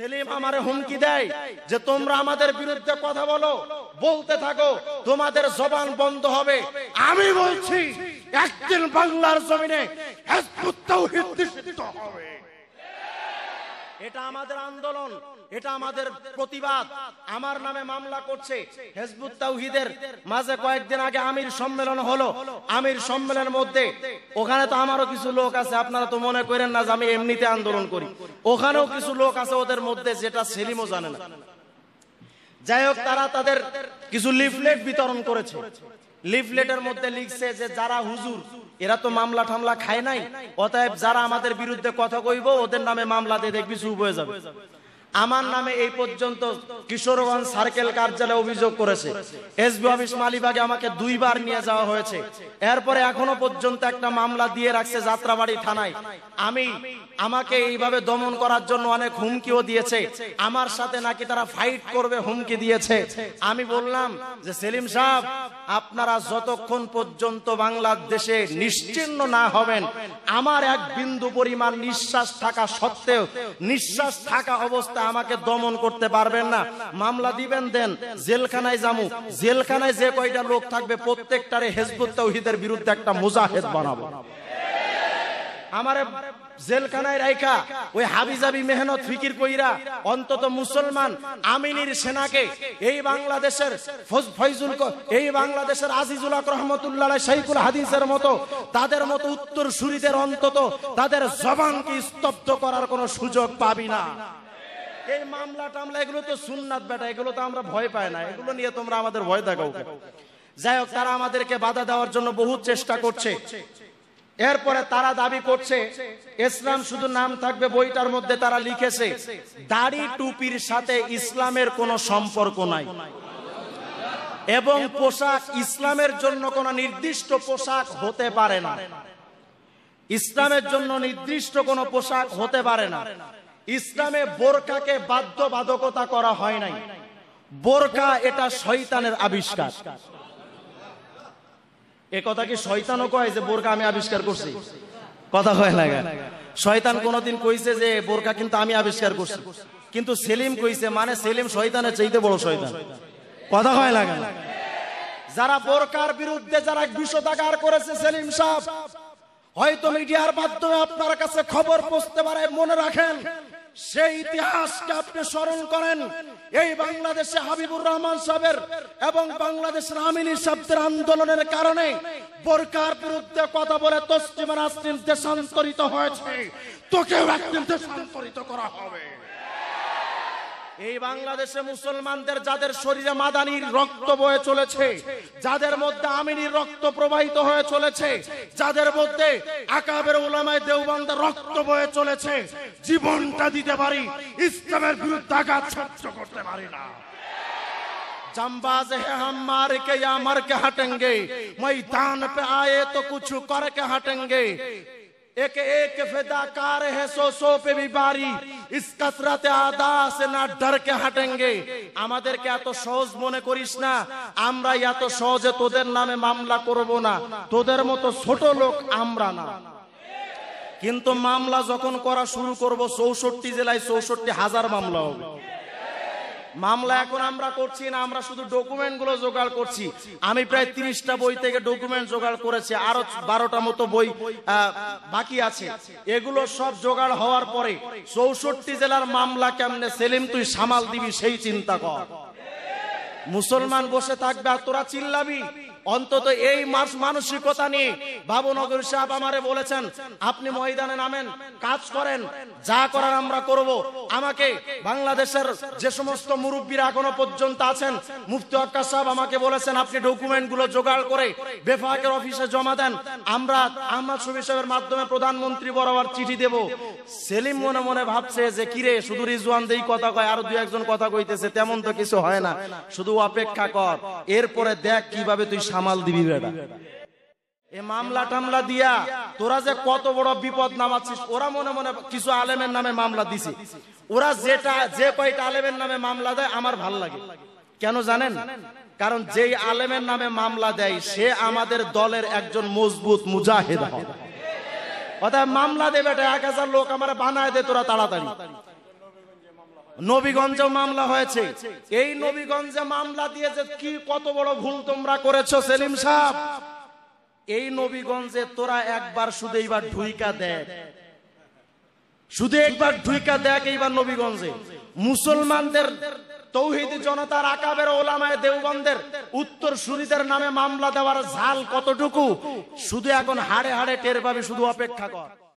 সেলিম আমার হুমকি দেয় যে তোমরা আমাদের বিরুদ্ধে কথা বলো বলতে থাকো তোমাদের জবান বন্ধ হবে আমি বলছি একদিন বাংলার জমিনে হবে এটা আমাদের আন্দোলন এটা আমাদের প্রতিবাদ আমার নামে মামলা করছে হেজবুত তাউহিদের মাঝে কয়েকদিন আগে আমির সম্মেলন হলো আমির সম্মেলনের মধ্যে ওখানে তো আমারও কিছু লোক আছে আপনারা তো মনে করেন না যে আমি এমনিতে আন্দোলন করি ওখানেও কিছু লোক আছে ওদের মধ্যে যেটা সেলিমও জানে না যাই হোক তারা তাদের কিছু লিফলেট বিতরণ করেছে লিফলেটের মধ্যে লিখছে যে যারা হুজুর এরা তো মামলা ঠামলা খায় নাই অতএব যারা আমাদের বিরুদ্ধে কথা কইব ওদের নামে মামলা দিয়ে দেখবি শুভ হয়ে যাবে আমার নামে এই পর্যন্ত কিশোরগঞ্জ সার্কেল কার্যালয়ে অভিযোগ করেছে এসবি অফিস মালিবাগে আমাকে দুইবার নিয়ে যাওয়া হয়েছে এরপরে এখনো পর্যন্ত একটা মামলা দিয়ে রাখছে যাত্রাবাড়ি থানায় আমি আমাকে এইভাবে দমন করার জন্য অনেক হুমকিও দিয়েছে আমার সাথে নাকি তারা ফাইট করবে হুমকি দিয়েছে আমি বললাম যে সেলিম সাহেব আপনারা যতক্ষণ পর্যন্ত বাংলাদেশে নিশ্চিন্ন না হবেন আমার এক বিন্দু পরিমাণ নিঃশ্বাস থাকা সত্ত্বেও নিঃশ্বাস থাকা অবস্থা তা আমাকে দমন করতে পারবেন না মামলা দিবেন দেন জেলখানায় যামু জেলখানায় যে কয়টা লোক থাকবে প্রত্যেকটারে হেজবুত তৌহিদের বিরুদ্ধে একটা মুজাহেদ বানাবো আমারে জেলখানায় রাইখা ওই হাবিজাবি মেহনত ফিকির কইরা অন্তত মুসলমান আমিনির সেনাকে এই বাংলাদেশের ফৈজুল এই বাংলাদেশের আজিজুল হক রহমতুল্লাহ শাইকুল হাদিসের মতো তাদের মতো উত্তর সুরিদের অন্তত তাদের জবানকে স্তব্ধ করার কোনো সুযোগ পাবি না এই মামলা টামলা এগুলো তো সুন্নাত বেটা এগুলো তো আমরা ভয় পাই না এগুলো নিয়ে তোমরা আমাদের ভয় দেখাও যাই হোক তারা আমাদেরকে বাধা দেওয়ার জন্য বহু চেষ্টা করছে এরপরে তারা দাবি করছে ইসলাম শুধু নাম থাকবে বইটার মধ্যে তারা লিখেছে দাড়ি টুপির সাথে ইসলামের কোনো সম্পর্ক নাই এবং পোশাক ইসলামের জন্য কোন নির্দিষ্ট পোশাক হতে পারে না ইসলামের জন্য নির্দিষ্ট কোন পোশাক হতে পারে না ইসলামে বোরকাকে বাধ্যবাধকতা করা হয় নাই বোরকা এটা শয়তানের আবিষ্কার এ কথা কি শয়তানও কয় যে বোরকা আমি আবিষ্কার করছি কথা হয় না শয়তান কোনদিন কইছে যে বোরকা কিন্তু আমি আবিষ্কার করছি কিন্তু সেলিম কইছে মানে সেলিম শয়তানের চাইতে বড় শয়তান কথা হয় না যারা বোরকার বিরুদ্ধে যারা বিষোদাগার করেছে সেলিম সাহেব হয়তো মিডিয়ার মাধ্যমে আপনার কাছে খবর পৌঁছতে পারে মনে রাখেন সেই ইতিহাসকে আপনি স্মরণ করেন এই বাংলাদেশে হাবিবুর রহমান সাহেবের এবং বাংলাদেশ রামিনী শব্দের আন্দোলনের কারণে বোরকার বিরুদ্ধে কথা বলে তসলিমা নাসরিন দেশান্তরিত হয়েছে তোকেও একদিন দেশান্তরিত করা হবে এই বাংলাদেশে মুসলমানদের যাদের শরীরে মাদানির রক্ত বয়ে চলেছে যাদের মধ্যে আমিনির রক্ত প্রবাহিত হয়ে চলেছে যাদের মধ্যে আকাবের ওলামায় দেওবান্দার রক্ত বয়ে চলেছে জীবনটা দিতে পারি ইসলামের বিরুদ্ধে আঘাত সহ্য করতে পারি না जमबाज है মৈদান मार के या मर के हटेंगे मैदान पे एक एक फिदाकार है सो सो पे बीमारी इस कसरत আদা से না ডরকে হাঁটেঙ্গে আমাদেরকে এত সহজ মনে করিস না আমরা এত সহজে তোদের নামে মামলা করব না তোদের মতো ছোট লোক আমরা না কিন্তু মামলা যখন করা শুরু করব চৌষট্টি জেলায় চৌষট্টি হাজার মামলা হবে মামলা এখন আমরা করছি না আমরা শুধু ডকুমেন্টগুলো জোগাড় করছি আমি প্রায় তিরিশটা বই থেকে ডকুমেন্ট জোগাড় করেছি আরো বারোটা মতো বই বাকি আছে এগুলো সব জোগাড় হওয়ার পরে চৌষট্টি জেলার মামলা কেমনে সেলিম তুই সামাল দিবি সেই চিন্তা কর মুসলমান বসে থাকবে আর তোরা চিল্লাবি অন্তত এই মাস মানসিকতা নিয়ে বাবুনগর সাহেব আমারে বলেছেন আপনি ময়দানে নামেন কাজ করেন যা করার আমরা করব আমাকে বাংলাদেশের যে সমস্ত মুরব্বীরা এখনো পর্যন্ত আছেন মুফতি আক্কা সাহেব আমাকে বলেছেন আপনি ডকুমেন্ট গুলো জোগাড় করে বেফাকের অফিসে জমা দেন আমরা আহমদ শফি সাহেবের মাধ্যমে প্রধানমন্ত্রী বরাবর চিঠি দেব সেলিম মনে মনে ভাবছে যে কিরে শুধু রিজওয়ান দেই কথা কয় আর দুই একজন কথা কইতেছে তেমন তো কিছু হয় না শুধু অপেক্ষা কর এরপরে দেখ কিভাবে তুই সামাল দিবি বেড়া এ মামলা টামলা দিয়া তোরা যে কত বড় বিপদ নামাচ্ছিস ওরা মনে মনে কিছু আলেমের নামে মামলা দিছে ওরা যেটা যে কয়টা আলেমের নামে মামলা দেয় আমার ভাল লাগে কেন জানেন কারণ যেই আলেমের নামে মামলা দেয় সে আমাদের দলের একজন মজবুত মুজাহিদ হয় অর্থাৎ মামলা দেবে এক হাজার লোক আমার বানায় দে তোরা তাড়াতাড়ি নবীগঞ্জে মামলা হয়েছে এই নবীগঞ্জে মামলা দিয়েছে কি কত বড় ভুল তোমরা করেছ সেলিম সাহ এই নবীগঞ্জে তোরা একবার শুধু এইবার ঢুইকা দেখ শুধু একবার ঢুইকা দেখ এইবার নবীগঞ্জে মুসলমানদের তৌহিদ জনতার আকাবের ওলামায় দেওবন্দের উত্তর সুরিদের নামে মামলা দেওয়ার ঝাল কতটুকু শুধু এখন হাড়ে হাড়ে টের পাবে শুধু অপেক্ষা কর